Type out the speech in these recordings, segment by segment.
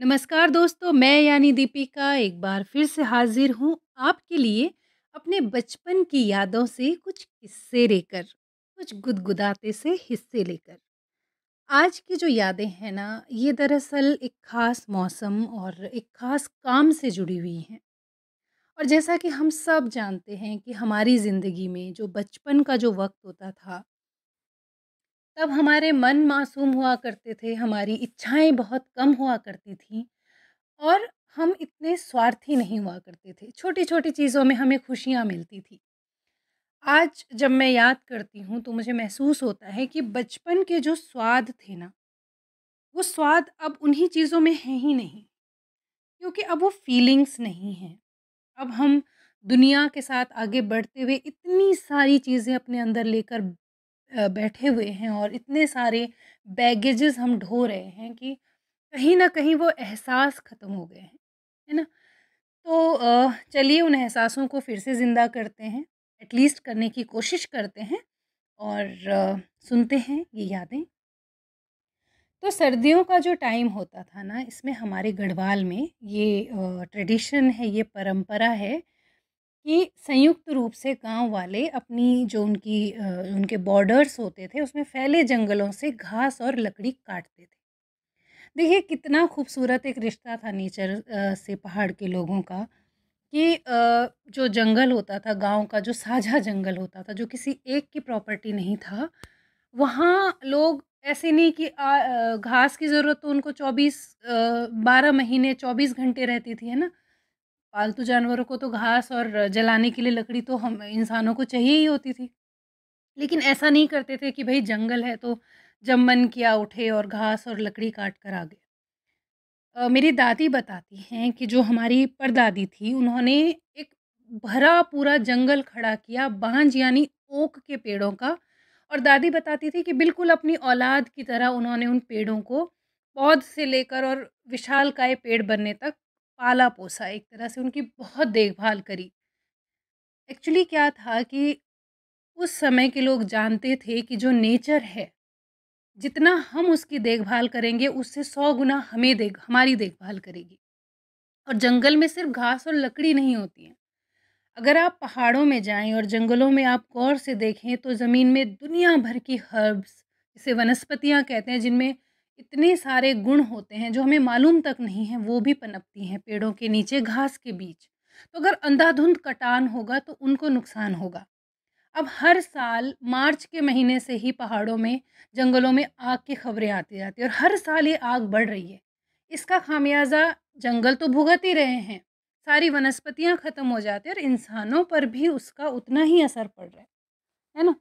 नमस्कार दोस्तों मैं यानी दीपिका एक बार फिर से हाजिर हूँ आपके लिए अपने बचपन की यादों से कुछ किस्से लेकर कुछ गुदगुदाते से हिस्से लेकर आज की जो यादें हैं ना ये दरअसल एक ख़ास मौसम और एक ख़ास काम से जुड़ी हुई हैं और जैसा कि हम सब जानते हैं कि हमारी ज़िंदगी में जो बचपन का जो वक्त होता था तब हमारे मन मासूम हुआ करते थे हमारी इच्छाएं बहुत कम हुआ करती थीं और हम इतने स्वार्थी नहीं हुआ करते थे छोटी छोटी चीज़ों में हमें खुशियाँ मिलती थी आज जब मैं याद करती हूँ तो मुझे महसूस होता है कि बचपन के जो स्वाद थे ना वो स्वाद अब उन्हीं चीज़ों में है ही नहीं क्योंकि अब वो फीलिंग्स नहीं हैं अब हम दुनिया के साथ आगे बढ़ते हुए इतनी सारी चीज़ें अपने अंदर लेकर बैठे हुए हैं और इतने सारे बैगेजेस हम ढो रहे हैं कि कहीं ना कहीं वो एहसास ख़त्म हो गए हैं है ना तो चलिए उन एहसासों को फिर से ज़िंदा करते हैं एटलीस्ट करने की कोशिश करते हैं और सुनते हैं ये यादें तो सर्दियों का जो टाइम होता था ना इसमें हमारे गढ़वाल में ये ट्रेडिशन है ये परंपरा है कि संयुक्त रूप से गांव वाले अपनी जो उनकी उनके बॉर्डर्स होते थे उसमें फैले जंगलों से घास और लकड़ी काटते थे देखिए कितना खूबसूरत एक रिश्ता था नेचर से पहाड़ के लोगों का कि जो जंगल होता था गांव का जो साझा जंगल होता था जो किसी एक की प्रॉपर्टी नहीं था वहाँ लोग ऐसे नहीं कि आ, घास की ज़रूरत तो उनको चौबीस बारह महीने चौबीस घंटे रहती थी है ना पालतू जानवरों को तो घास और जलाने के लिए लकड़ी तो हम इंसानों को चाहिए ही होती थी लेकिन ऐसा नहीं करते थे कि भाई जंगल है तो जब मन किया उठे और घास और लकड़ी काट कर आ गए मेरी दादी बताती हैं कि जो हमारी परदादी थी उन्होंने एक भरा पूरा जंगल खड़ा किया बांझ यानी ओक के पेड़ों का और दादी बताती थी कि बिल्कुल अपनी औलाद की तरह उन्होंने उन पेड़ों को पौध से लेकर और विशाल काय पेड़ बनने तक पाला पोसा एक तरह से उनकी बहुत देखभाल करी एक्चुअली क्या था कि उस समय के लोग जानते थे कि जो नेचर है जितना हम उसकी देखभाल करेंगे उससे सौ गुना हमें देख हमारी देखभाल करेगी और जंगल में सिर्फ घास और लकड़ी नहीं होती है अगर आप पहाड़ों में जाएं और जंगलों में आप गौर से देखें तो ज़मीन में दुनिया भर की हर्ब्स जिसे वनस्पतियाँ कहते हैं जिनमें इतने सारे गुण होते हैं जो हमें मालूम तक नहीं है वो भी पनपती हैं पेड़ों के नीचे घास के बीच तो अगर अंधाधुंध कटान होगा तो उनको नुकसान होगा अब हर साल मार्च के महीने से ही पहाड़ों में जंगलों में आग की खबरें आती जाती है और हर साल ये आग बढ़ रही है इसका खामियाजा जंगल तो भुगत ही रहे हैं सारी वनस्पतियाँ ख़त्म हो जाती है और इंसानों पर भी उसका उतना ही असर पड़ रहा है है ना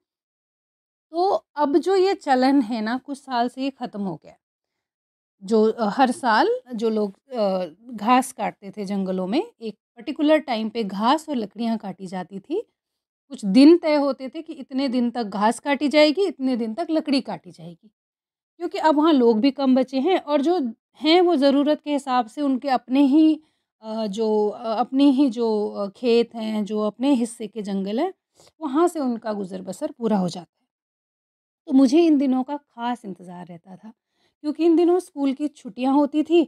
तो अब जो ये चलन है ना कुछ साल से ये ख़त्म हो गया जो हर साल जो लोग घास काटते थे जंगलों में एक पर्टिकुलर टाइम पे घास और लकड़ियाँ काटी जाती थी कुछ दिन तय होते थे कि इतने दिन तक घास काटी जाएगी इतने दिन तक लकड़ी काटी जाएगी क्योंकि अब वहाँ लोग भी कम बचे हैं और जो हैं वो ज़रूरत के हिसाब से उनके अपने ही जो अपने ही जो खेत हैं जो अपने हिस्से के जंगल हैं वहाँ से उनका गुज़र बसर पूरा हो जाता है तो मुझे इन दिनों का ख़ास इंतज़ार रहता था क्योंकि इन दिनों स्कूल की छुट्टियाँ होती थी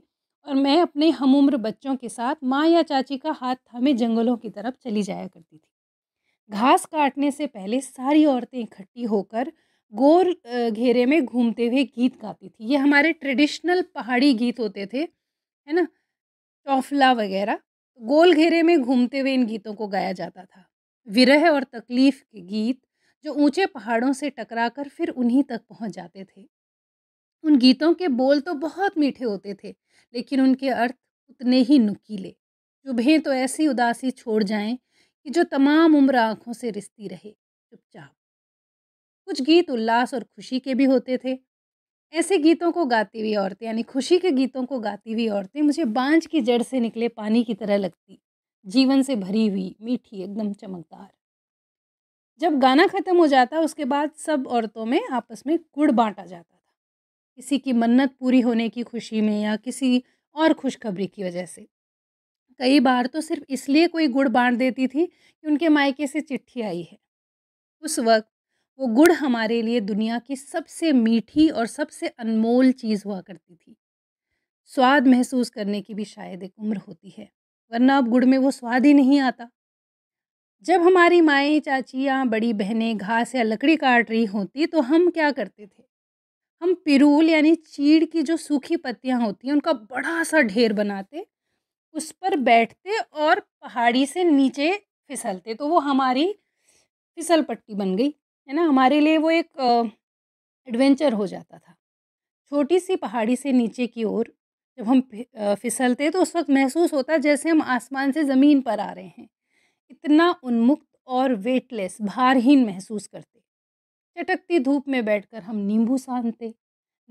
और मैं अपने हम उम्र बच्चों के साथ माँ या चाची का हाथ थामे जंगलों की तरफ चली जाया करती थी घास काटने से पहले सारी औरतें इकट्ठी होकर गोर घेरे में घूमते हुए गीत गाती थी ये हमारे ट्रेडिशनल पहाड़ी गीत होते थे है ना टोफला वगैरह गोल घेरे में घूमते हुए इन गीतों को गाया जाता था विरह और तकलीफ़ के गीत जो ऊंचे पहाड़ों से टकराकर फिर उन्हीं तक पहुंच जाते थे उन गीतों के बोल तो बहुत मीठे होते थे लेकिन उनके अर्थ उतने ही नुकीले चुभें तो ऐसी उदासी छोड़ जाएं कि जो तमाम उम्र आँखों से रिश्ती रहे चुपचाप कुछ गीत उल्लास और खुशी के भी होते थे ऐसे गीतों को गाती हुई औरतें यानी खुशी के गीतों को गाती हुई औरतें मुझे बांझ की जड़ से निकले पानी की तरह लगती जीवन से भरी हुई मीठी एकदम चमकदार जब गाना ख़त्म हो जाता उसके बाद सब औरतों में आपस में गुड़ बांटा जाता किसी की मन्नत पूरी होने की खुशी में या किसी और खुशखबरी की वजह से कई बार तो सिर्फ इसलिए कोई गुड़ बांट देती थी कि उनके मायके से चिट्ठी आई है उस वक्त वो गुड़ हमारे लिए दुनिया की सबसे मीठी और सबसे अनमोल चीज़ हुआ करती थी स्वाद महसूस करने की भी शायद एक उम्र होती है वरना अब गुड़ में वो स्वाद ही नहीं आता जब हमारी माएँ चाचियाँ बड़ी बहनें घास या लकड़ी काट रही होती तो हम क्या करते थे हम पिरूल यानी चीड़ की जो सूखी पत्तियाँ होती हैं उनका बड़ा सा ढेर बनाते उस पर बैठते और पहाड़ी से नीचे फिसलते तो वो हमारी फिसल पट्टी बन गई है ना हमारे लिए वो एक एडवेंचर हो जाता था छोटी सी पहाड़ी से नीचे की ओर जब हम फिसलते तो उस वक्त महसूस होता जैसे हम आसमान से ज़मीन पर आ रहे हैं इतना उन्मुक्त और वेटलेस भारहीन महसूस करते चटकती धूप में बैठकर हम नींबू सानते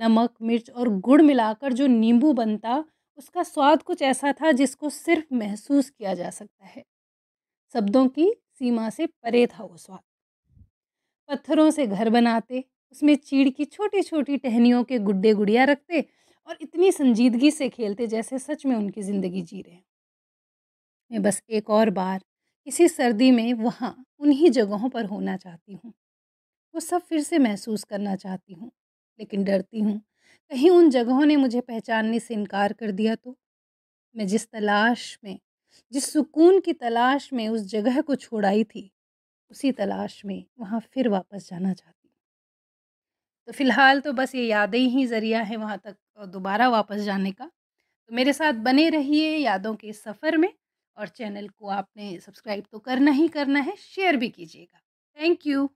नमक मिर्च और गुड़ मिलाकर जो नींबू बनता उसका स्वाद कुछ ऐसा था जिसको सिर्फ महसूस किया जा सकता है शब्दों की सीमा से परे था वो स्वाद पत्थरों से घर बनाते उसमें चीड़ की छोटी छोटी टहनियों के गुड्डे गुड़िया रखते और इतनी संजीदगी से खेलते जैसे सच में उनकी ज़िंदगी जी रहे मैं बस एक और बार किसी सर्दी में वहाँ उन्हीं जगहों पर होना चाहती हूँ वो सब फिर से महसूस करना चाहती हूँ लेकिन डरती हूँ कहीं उन जगहों ने मुझे पहचानने से इनकार कर दिया तो मैं जिस तलाश में जिस सुकून की तलाश में उस जगह को छोड़ाई थी उसी तलाश में वहाँ फिर वापस जाना चाहती हूँ तो फ़िलहाल तो बस ये यादें ही ज़रिया है वहाँ तक दोबारा वापस जाने का तो मेरे साथ बने रहिए यादों के इस सफ़र में और चैनल को आपने सब्सक्राइब तो करना ही करना है शेयर भी कीजिएगा थैंक यू